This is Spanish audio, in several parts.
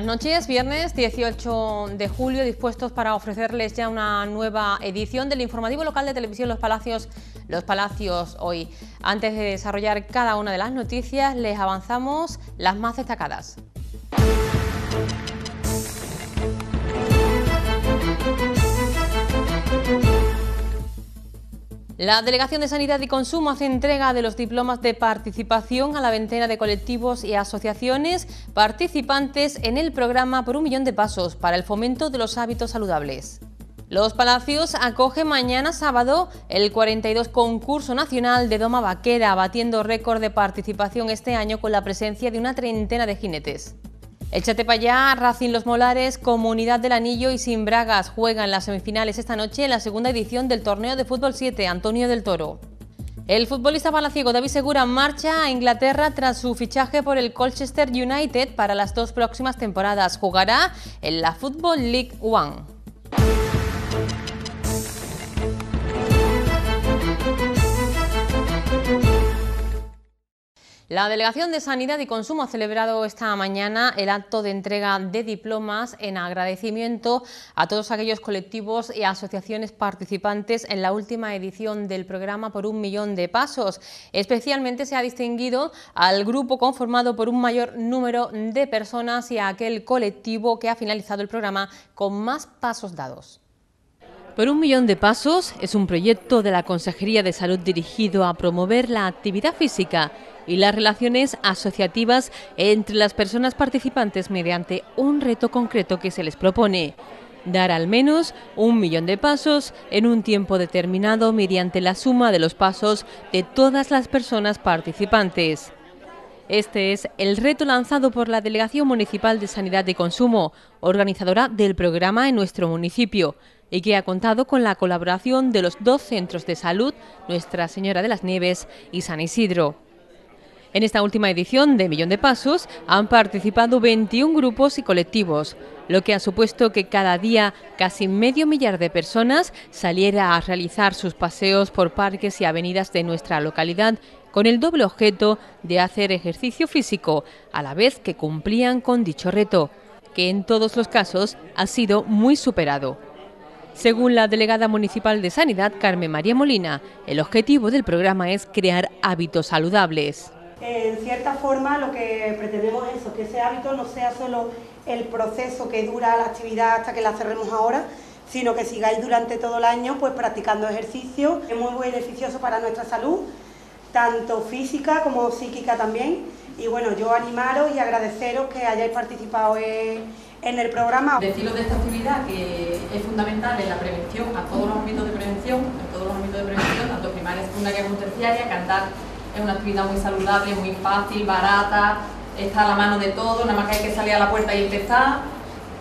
buenas noches. Viernes 18 de julio, dispuestos para ofrecerles ya una nueva edición del informativo local de televisión Los Palacios, Los Palacios hoy. Antes de desarrollar cada una de las noticias, les avanzamos las más destacadas. La Delegación de Sanidad y Consumo hace entrega de los diplomas de participación a la veintena de colectivos y asociaciones participantes en el programa Por un millón de pasos para el fomento de los hábitos saludables. Los Palacios acoge mañana sábado el 42 concurso nacional de Doma Vaquera, batiendo récord de participación este año con la presencia de una treintena de jinetes. El para Racing Los Molares, Comunidad del Anillo y Sin Bragas juegan las semifinales esta noche en la segunda edición del torneo de fútbol 7 Antonio del Toro. El futbolista palaciego David Segura marcha a Inglaterra tras su fichaje por el Colchester United para las dos próximas temporadas. Jugará en la Football League One. La Delegación de Sanidad y Consumo ha celebrado esta mañana el acto de entrega de diplomas en agradecimiento a todos aquellos colectivos y asociaciones participantes en la última edición del programa Por un Millón de Pasos. Especialmente se ha distinguido al grupo conformado por un mayor número de personas y a aquel colectivo que ha finalizado el programa con más pasos dados. Por un millón de pasos es un proyecto de la Consejería de Salud dirigido a promover la actividad física y las relaciones asociativas entre las personas participantes mediante un reto concreto que se les propone. Dar al menos un millón de pasos en un tiempo determinado mediante la suma de los pasos de todas las personas participantes. Este es el reto lanzado por la Delegación Municipal de Sanidad de Consumo, organizadora del programa en nuestro municipio, y que ha contado con la colaboración de los dos centros de salud, Nuestra Señora de las Nieves y San Isidro. En esta última edición de Millón de Pasos han participado 21 grupos y colectivos, lo que ha supuesto que cada día casi medio millar de personas saliera a realizar sus paseos por parques y avenidas de nuestra localidad con el doble objeto de hacer ejercicio físico, a la vez que cumplían con dicho reto, que en todos los casos ha sido muy superado. Según la delegada municipal de Sanidad, Carmen María Molina, el objetivo del programa es crear hábitos saludables. En cierta forma lo que pretendemos es que ese hábito no sea solo el proceso que dura la actividad hasta que la cerremos ahora, sino que sigáis durante todo el año pues practicando ejercicio. Es muy beneficioso para nuestra salud, tanto física como psíquica también. Y bueno, yo animaros y agradeceros que hayáis participado en en el programa. Deciros de esta actividad que es fundamental en la prevención, a todos los ámbitos de prevención, en todos los ámbitos de prevención, tanto primaria, secundaria como terciaria, que es una actividad muy saludable, muy fácil, barata, está a la mano de todo, nada más que hay que salir a la puerta y empezar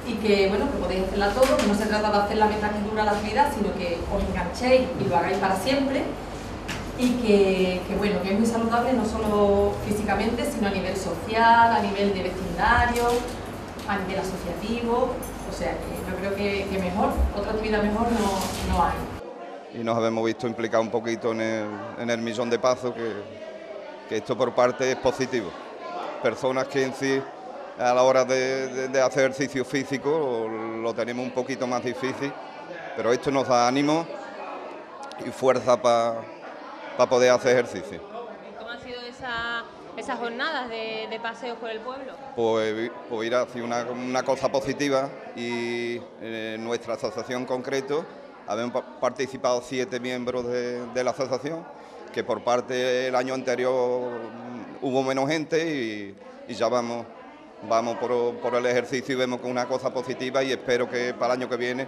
y que bueno, que podéis hacerla todo, que no se trata de hacerla mientras que dura la actividad, sino que os enganchéis y lo hagáis para siempre y que, bueno, que es muy saludable no solo físicamente, sino a nivel social, a nivel de vecindario, a nivel asociativo, o sea, yo creo que, mejor, otra actividad mejor no, hay. Y nos habemos visto implicados un poquito en el, millón de pasos, que, esto por parte es positivo. Personas que en sí a la hora de, hacer ejercicio físico lo tenemos un poquito más difícil, pero esto nos da ánimo y fuerza para poder hacer ejercicio. ¿Cómo ha sido esa esas jornadas de, de paseos por el pueblo? Pues, pues ir hacia una, cosa positiva y eh, nuestra asociación en concreto, habían participado siete miembros de, la asociación, que por parte el año anterior mm, hubo menos gente y, ya vamos, vamos por, el ejercicio y vemos que una cosa positiva y espero que para el año que viene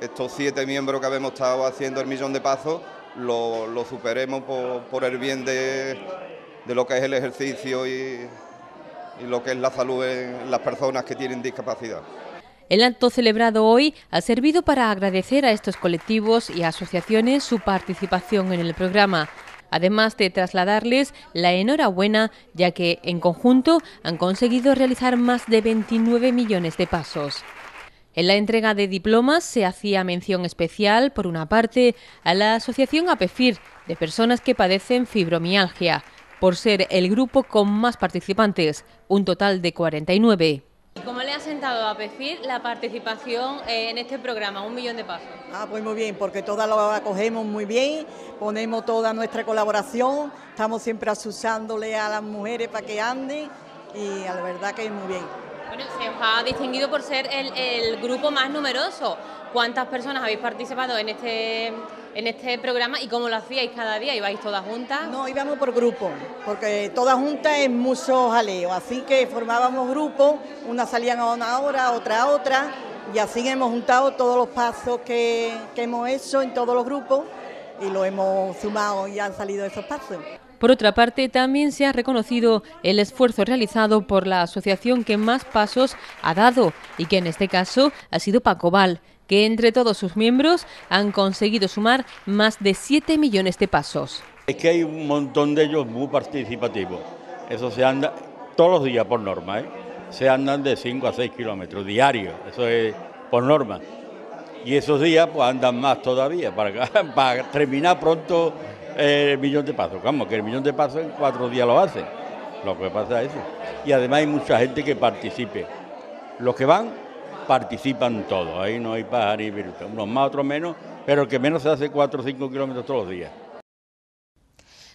estos siete miembros que habíamos estado haciendo el millón de pasos lo, superemos por el bien de, de lo que es el ejercicio y, lo que es la salud en las personas que tienen discapacidad. El acto celebrado hoy ha servido para agradecer a estos colectivos y asociaciones su participación en el programa, además de trasladarles la enhorabuena ya que en conjunto han conseguido realizar más de 29 millones de pasos. En la entrega de diplomas se hacía mención especial, por una parte, a la Asociación APEFIR de personas que padecen fibromialgia, por ser el grupo con más participantes, un total de 49. ¿Cómo le ha sentado a PEFIR la participación eh, en este programa, Un Millón de Pasos? Ah, pues muy bien, porque todas lo acogemos muy bien, ponemos toda nuestra colaboración, estamos siempre asusándole a las mujeres para que anden y la verdad que es muy bien. Bueno, se os ha distinguido por ser el grupo más numeroso. ¿Cuántas personas habéis participado en este en este programa y cómo lo hacíais cada día, ibais todas juntas. No, íbamos por grupo, porque todas juntas es mucho jaleo, así que formábamos grupos, unas salían a una hora, otra a otra, y así hemos juntado todos los pasos que, que hemos hecho en todos los grupos y lo hemos sumado y han salido esos pasos. Por otra parte, también se ha reconocido el esfuerzo realizado por la asociación que más pasos ha dado y que en este caso ha sido Pacobal, que entre todos sus miembros han conseguido sumar más de 7 millones de pasos. Es que hay un montón de ellos muy participativos. Eso se anda todos los días por norma. ¿eh? Se andan de 5 a 6 kilómetros diarios. Eso es por norma. Y esos días pues andan más todavía para, para terminar pronto el millón de pasos. Vamos, que el millón de pasos en cuatro días lo hacen. Lo que pasa es eso. Y además hay mucha gente que participe. Los que van participan todos, ahí no hay pájaros, y unos más, otros menos, pero el que menos se hace 4 o 5 kilómetros todos los días.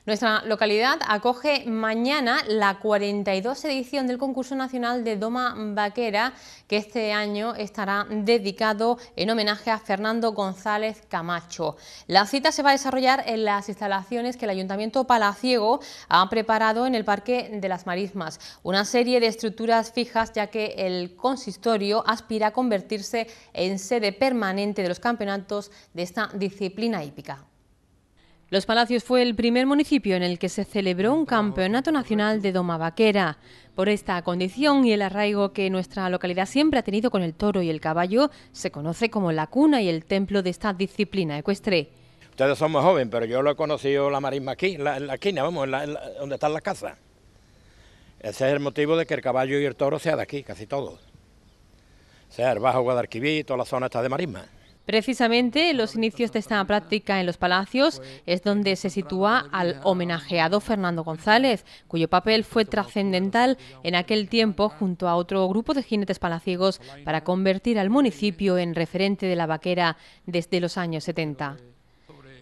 Nuestra localidad acoge mañana la 42 edición del concurso nacional de Doma Vaquera, que este año estará dedicado en homenaje a Fernando González Camacho. La cita se va a desarrollar en las instalaciones que el Ayuntamiento Palaciego ha preparado en el Parque de las Marismas, una serie de estructuras fijas ya que el consistorio aspira a convertirse en sede permanente de los campeonatos de esta disciplina hípica. Los Palacios fue el primer municipio en el que se celebró un campeonato nacional de doma vaquera. Por esta condición y el arraigo que nuestra localidad siempre ha tenido con el toro y el caballo, se conoce como la cuna y el templo de esta disciplina ecuestre. Ustedes son muy jóvenes, pero yo lo he conocido la marisma aquí, la, en esquina, vamos, en la, la, donde están las casas. Ese es el motivo de que el caballo y el toro sea de aquí, casi todos. O sea, el Bajo Guadalquivir, toda la zona está de marisma. Precisamente los inicios de esta práctica en los palacios es donde se sitúa al homenajeado Fernando González, cuyo papel fue trascendental en aquel tiempo junto a otro grupo de jinetes palaciegos para convertir al municipio en referente de la vaquera desde los años 70.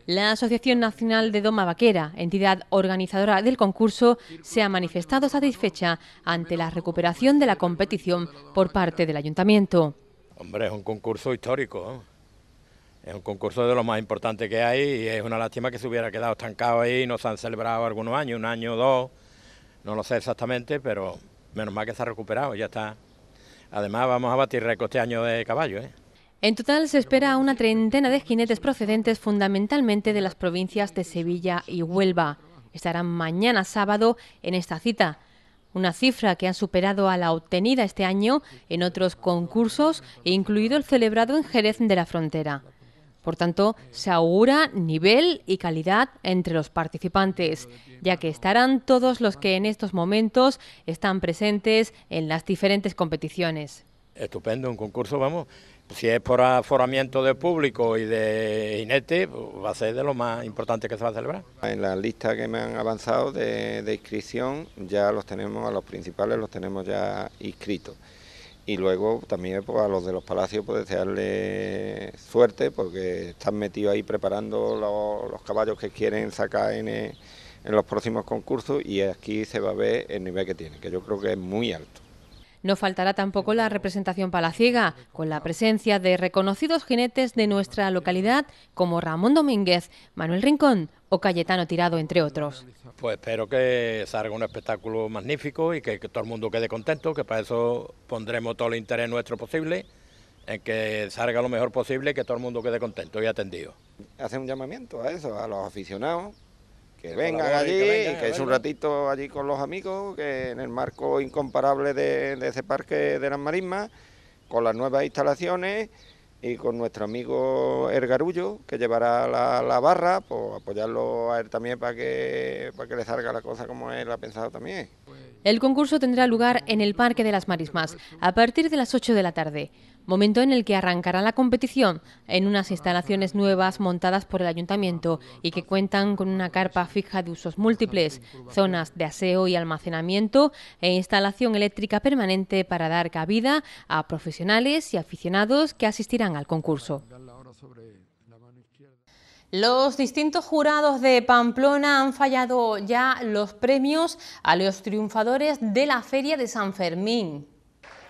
La Asociación Nacional de Doma Vaquera, entidad organizadora del concurso, se ha manifestado satisfecha ante la recuperación de la competición por parte del ayuntamiento. Hombre, es un concurso histórico es un concurso de lo más importante que hay y es una lástima que se hubiera quedado estancado ahí, no se han celebrado algunos años, un año o dos, no lo sé exactamente, pero menos mal que se ha recuperado, ya está. Además vamos a batir récord este año de caballo. ¿eh? En total se espera una treintena de jinetes procedentes fundamentalmente de las provincias de Sevilla y Huelva. Estarán mañana sábado en esta cita una cifra que han superado a la obtenida este año en otros concursos, incluido el celebrado en Jerez de la Frontera. Por tanto, se augura nivel y calidad entre los participantes, ya que estarán todos los que en estos momentos están presentes en las diferentes competiciones. Estupendo, un concurso, vamos. Si es por aforamiento de público y de INETE, pues, va a ser de lo más importante que se va a celebrar. En la lista que me han avanzado de inscripción, ya los tenemos, a los principales los tenemos ya inscritos y luego también pues, a los de los palacios desearles pues, desearle suerte porque están metidos ahí preparando los, caballos que quieren sacar en, eh, en, los próximos concursos y aquí se va a ver el nivel que tienen, que yo creo que es muy alto. No faltará tampoco la representación palaciega, con la presencia de reconocidos jinetes de nuestra localidad como Ramón Domínguez, Manuel Rincón o Cayetano Tirado, entre otros. Pues espero que salga un espectáculo magnífico y que, todo el mundo quede contento, que para eso pondremos todo el interés nuestro posible en que salga lo mejor posible y que todo el mundo quede contento y atendido. Hace un llamamiento a eso, a los aficionados, que, vengan allí, y que, es un ratito allí con los amigos, que en el marco incomparable de ese parque de las marismas, con las nuevas instalaciones y con nuestro amigo Ergarullo, que llevará la, barra, por pues, apoyarlo a él también para que, para que le salga la cosa como él ha pensado también. El concurso tendrá lugar en el Parque de las Marismas a partir de las 8 de la tarde momento en el que arrancará la competición en unas instalaciones nuevas montadas por el ayuntamiento y que cuentan con una carpa fija de usos múltiples, zonas de aseo y almacenamiento e instalación eléctrica permanente para dar cabida a profesionales y aficionados que asistirán al concurso. Los distintos jurados de Pamplona han fallado ya los premios a los triunfadores de la Feria de San Fermín.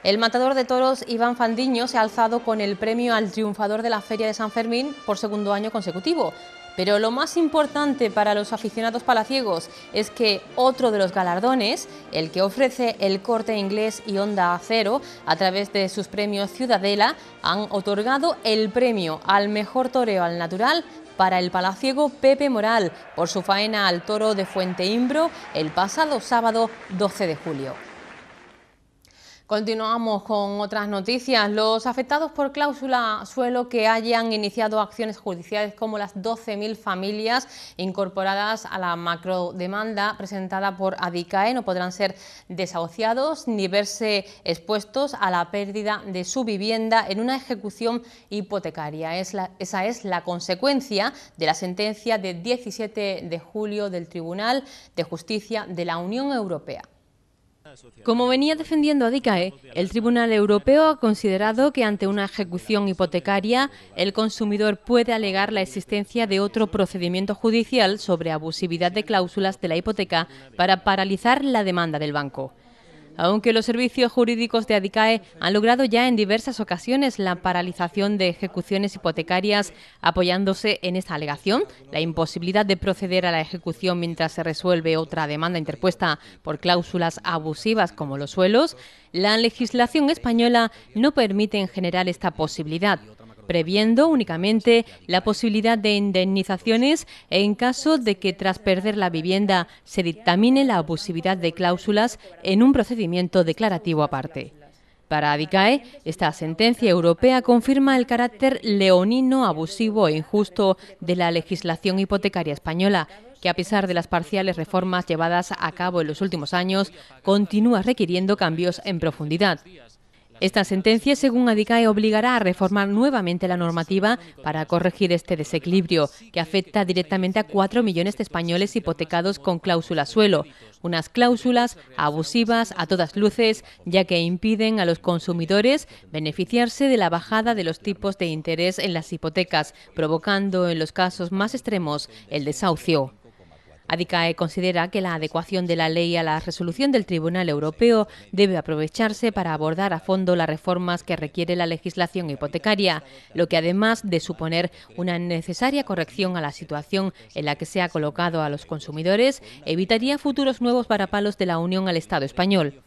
El matador de toros Iván Fandiño se ha alzado con el premio al triunfador de la Feria de San Fermín por segundo año consecutivo. Pero lo más importante para los aficionados palaciegos es que otro de los galardones, el que ofrece el corte inglés y Onda Acero, a través de sus premios Ciudadela, han otorgado el premio al mejor toreo al natural para el palaciego Pepe Moral por su faena al toro de Fuente Imbro el pasado sábado 12 de julio. Continuamos con otras noticias. Los afectados por cláusula suelo que hayan iniciado acciones judiciales como las 12.000 familias incorporadas a la macrodemanda presentada por ADICAE no podrán ser desahuciados ni verse expuestos a la pérdida de su vivienda en una ejecución hipotecaria. esa es la consecuencia de la sentencia de 17 de julio del Tribunal de Justicia de la Unión Europea. Como venía defendiendo Adicae, el Tribunal Europeo ha considerado que ante una ejecución hipotecaria el consumidor puede alegar la existencia de otro procedimiento judicial sobre abusividad de cláusulas de la hipoteca para paralizar la demanda del banco. Aunque los servicios jurídicos de ADICAE han logrado ya en diversas ocasiones la paralización de ejecuciones hipotecarias apoyándose en esta alegación, la imposibilidad de proceder a la ejecución mientras se resuelve otra demanda interpuesta por cláusulas abusivas como los suelos, la legislación española no permite en general esta posibilidad previendo únicamente la posibilidad de indemnizaciones en caso de que tras perder la vivienda se dictamine la abusividad de cláusulas en un procedimiento declarativo aparte. Para Adicae, esta sentencia europea confirma el carácter leonino, abusivo e injusto de la legislación hipotecaria española, que a pesar de las parciales reformas llevadas a cabo en los últimos años, continúa requiriendo cambios en profundidad. Esta sentencia, según ADICAE, obligará a reformar nuevamente la normativa para corregir este desequilibrio, que afecta directamente a cuatro millones de españoles hipotecados con cláusula suelo, unas cláusulas abusivas a todas luces, ya que impiden a los consumidores beneficiarse de la bajada de los tipos de interés en las hipotecas, provocando en los casos más extremos el desahucio. ADICAE considera que la adecuación de la ley a la resolución del Tribunal Europeo debe aprovecharse para abordar a fondo las reformas que requiere la legislación hipotecaria, lo que además de suponer una necesaria corrección a la situación en la que se ha colocado a los consumidores, evitaría futuros nuevos varapalos de la Unión al Estado español.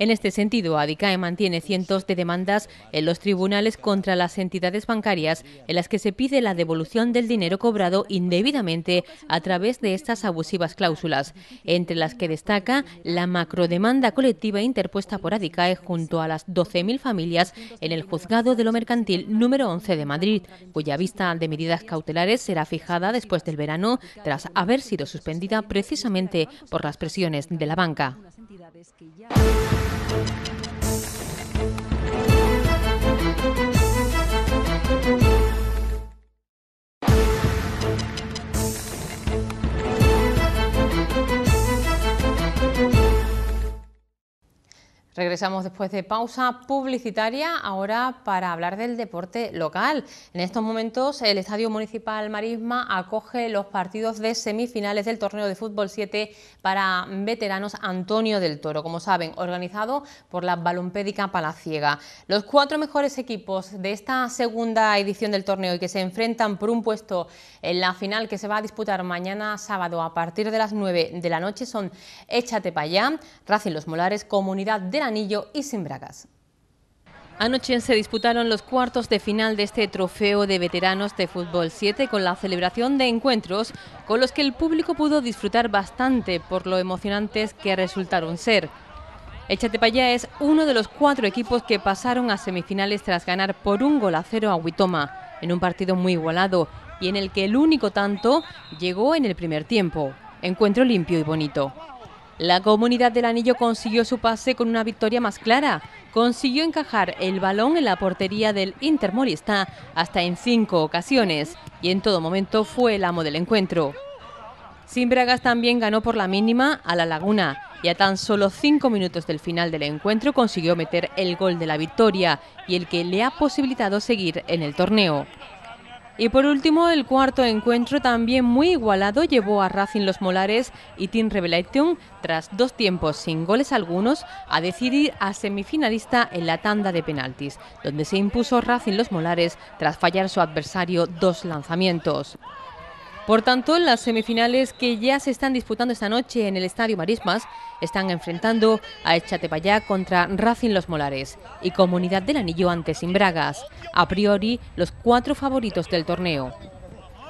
En este sentido, ADICAE mantiene cientos de demandas en los tribunales contra las entidades bancarias en las que se pide la devolución del dinero cobrado indebidamente a través de estas abusivas cláusulas, entre las que destaca la macrodemanda colectiva interpuesta por ADICAE junto a las 12.000 familias en el juzgado de lo mercantil número 11 de Madrid, cuya vista de medidas cautelares será fijada después del verano tras haber sido suspendida precisamente por las presiones de la banca entidades que ya... Regresamos después de pausa publicitaria, ahora para hablar del deporte local. En estos momentos el Estadio Municipal Marisma acoge los partidos de semifinales del torneo de fútbol 7 para veteranos Antonio del Toro, como saben, organizado por la Balompédica Palaciega. Los cuatro mejores equipos de esta segunda edición del torneo y que se enfrentan por un puesto en la final que se va a disputar mañana sábado a partir de las 9 de la noche son Échate Payá, Racing Los Molares, Comunidad de la anillo y sin bragas. Anoche se disputaron los cuartos de final de este trofeo de veteranos de fútbol 7 con la celebración de encuentros con los que el público pudo disfrutar bastante por lo emocionantes que resultaron ser. El allá es uno de los cuatro equipos que pasaron a semifinales tras ganar por un gol a cero a Huitoma, en un partido muy igualado y en el que el único tanto llegó en el primer tiempo. Encuentro limpio y bonito. La comunidad del Anillo consiguió su pase con una victoria más clara. Consiguió encajar el balón en la portería del Intermorista hasta en cinco ocasiones y en todo momento fue el amo del encuentro. Simbragas también ganó por la mínima a La Laguna y a tan solo cinco minutos del final del encuentro consiguió meter el gol de la victoria y el que le ha posibilitado seguir en el torneo. Y por último, el cuarto encuentro también muy igualado llevó a Racing Los Molares y Team Revelation, tras dos tiempos sin goles algunos, a decidir a semifinalista en la tanda de penaltis, donde se impuso Racing Los Molares tras fallar su adversario dos lanzamientos. Por tanto, las semifinales que ya se están disputando esta noche en el Estadio Marismas están enfrentando a Echatepayá contra Racing Los Molares y Comunidad del Anillo ante bragas. a priori los cuatro favoritos del torneo.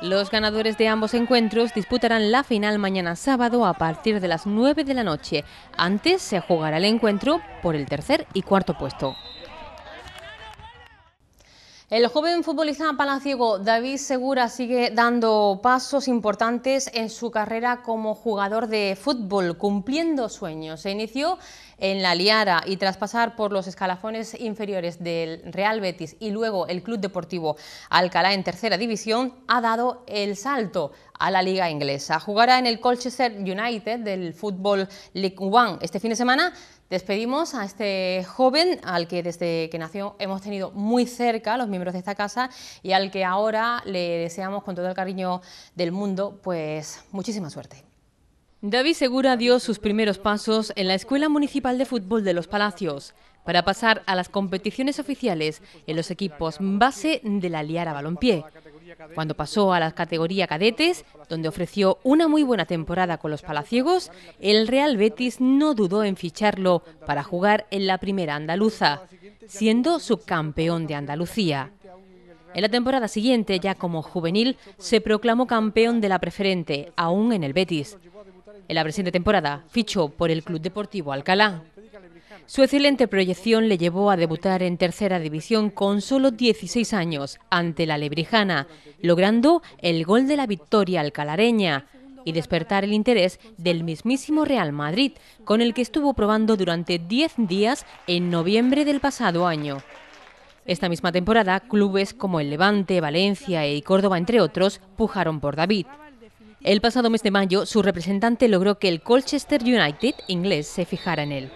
Los ganadores de ambos encuentros disputarán la final mañana sábado a partir de las 9 de la noche. Antes se jugará el encuentro por el tercer y cuarto puesto. El joven futbolista palaciego David Segura sigue dando pasos importantes en su carrera como jugador de fútbol, cumpliendo sueños. Se inició en la Liara y tras pasar por los escalafones inferiores del Real Betis y luego el Club Deportivo Alcalá en tercera división, ha dado el salto a la liga inglesa. Jugará en el Colchester United del Fútbol League One este fin de semana Despedimos a este joven al que desde que nació hemos tenido muy cerca los miembros de esta casa y al que ahora le deseamos con todo el cariño del mundo pues muchísima suerte. David Segura dio sus primeros pasos en la Escuela Municipal de Fútbol de Los Palacios para pasar a las competiciones oficiales en los equipos base de la Liara Balompié. Cuando pasó a la categoría cadetes, donde ofreció una muy buena temporada con los palaciegos, el Real Betis no dudó en ficharlo para jugar en la primera andaluza, siendo subcampeón de Andalucía. En la temporada siguiente, ya como juvenil, se proclamó campeón de la preferente, aún en el Betis. En la presente temporada fichó por el Club Deportivo Alcalá. Su excelente proyección le llevó a debutar en tercera división con solo 16 años ante la Lebrijana, logrando el gol de la victoria alcalareña y despertar el interés del mismísimo Real Madrid, con el que estuvo probando durante 10 días en noviembre del pasado año. Esta misma temporada, clubes como el Levante, Valencia y e Córdoba, entre otros, pujaron por David. El pasado mes de mayo, su representante logró que el Colchester United inglés se fijara en él.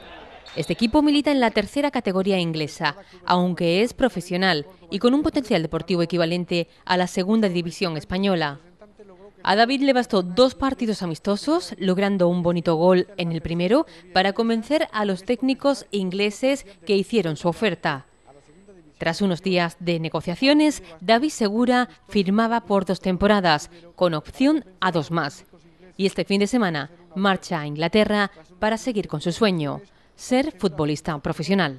Este equipo milita en la tercera categoría inglesa, aunque es profesional y con un potencial deportivo equivalente a la segunda división española. A David le bastó dos partidos amistosos, logrando un bonito gol en el primero para convencer a los técnicos ingleses que hicieron su oferta. Tras unos días de negociaciones, David Segura firmaba por dos temporadas, con opción a dos más. Y este fin de semana marcha a Inglaterra para seguir con su sueño, ser futbolista profesional.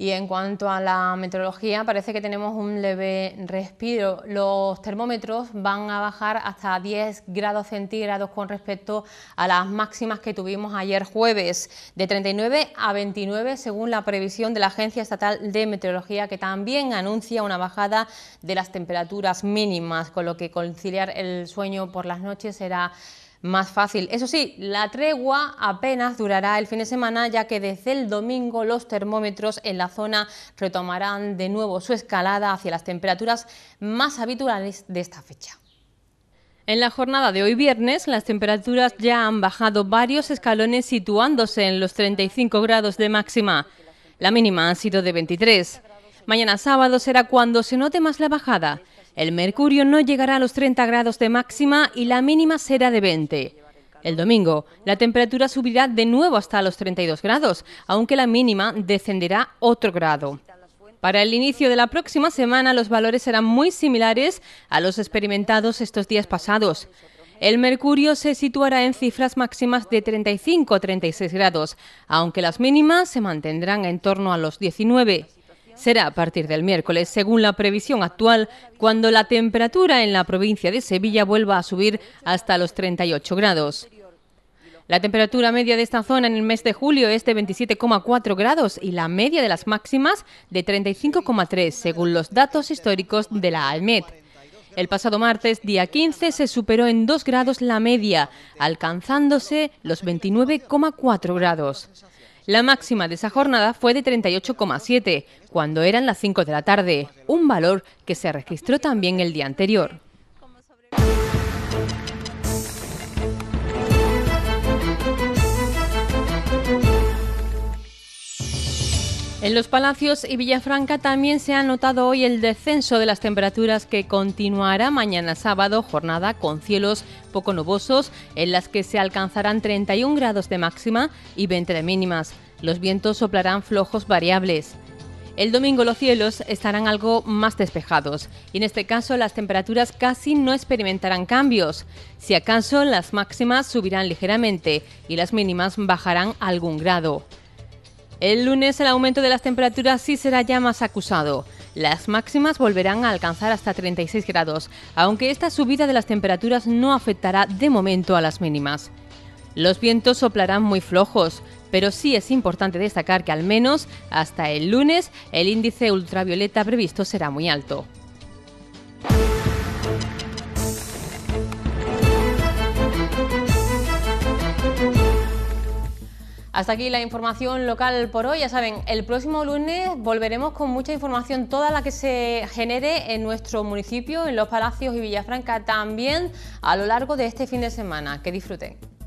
Y en cuanto a la meteorología, parece que tenemos un leve respiro. Los termómetros van a bajar hasta 10 grados centígrados con respecto a las máximas que tuvimos ayer jueves, de 39 a 29 según la previsión de la Agencia Estatal de Meteorología, que también anuncia una bajada de las temperaturas mínimas, con lo que conciliar el sueño por las noches será más fácil. Eso sí, la tregua apenas durará el fin de semana ya que desde el domingo los termómetros en la zona retomarán de nuevo su escalada hacia las temperaturas más habituales de esta fecha. En la jornada de hoy viernes, las temperaturas ya han bajado varios escalones situándose en los 35 grados de máxima. La mínima ha sido de 23. Mañana sábado será cuando se note más la bajada. El mercurio no llegará a los 30 grados de máxima y la mínima será de 20. El domingo, la temperatura subirá de nuevo hasta los 32 grados, aunque la mínima descenderá otro grado. Para el inicio de la próxima semana, los valores serán muy similares a los experimentados estos días pasados. El mercurio se situará en cifras máximas de 35 a 36 grados, aunque las mínimas se mantendrán en torno a los 19 será a partir del miércoles, según la previsión actual, cuando la temperatura en la provincia de Sevilla vuelva a subir hasta los 38 grados. La temperatura media de esta zona en el mes de julio es de 27,4 grados y la media de las máximas de 35,3, según los datos históricos de la ALMET. El pasado martes, día 15, se superó en 2 grados la media, alcanzándose los 29,4 grados. La máxima de esa jornada fue de 38,7, cuando eran las 5 de la tarde, un valor que se registró también el día anterior. En los Palacios y Villafranca también se ha notado hoy el descenso de las temperaturas que continuará mañana sábado, jornada con cielos poco nubosos, en las que se alcanzarán 31 grados de máxima y 20 de mínimas. Los vientos soplarán flojos variables. El domingo los cielos estarán algo más despejados y en este caso las temperaturas casi no experimentarán cambios. Si acaso las máximas subirán ligeramente y las mínimas bajarán algún grado. El lunes el aumento de las temperaturas sí será ya más acusado. Las máximas volverán a alcanzar hasta 36 grados, aunque esta subida de las temperaturas no afectará de momento a las mínimas. Los vientos soplarán muy flojos, pero sí es importante destacar que al menos hasta el lunes el índice ultravioleta previsto será muy alto. Hasta aquí la información local por hoy. Ya saben, el próximo lunes volveremos con mucha información, toda la que se genere en nuestro municipio, en los Palacios y Villafranca también, a lo largo de este fin de semana. Que disfruten.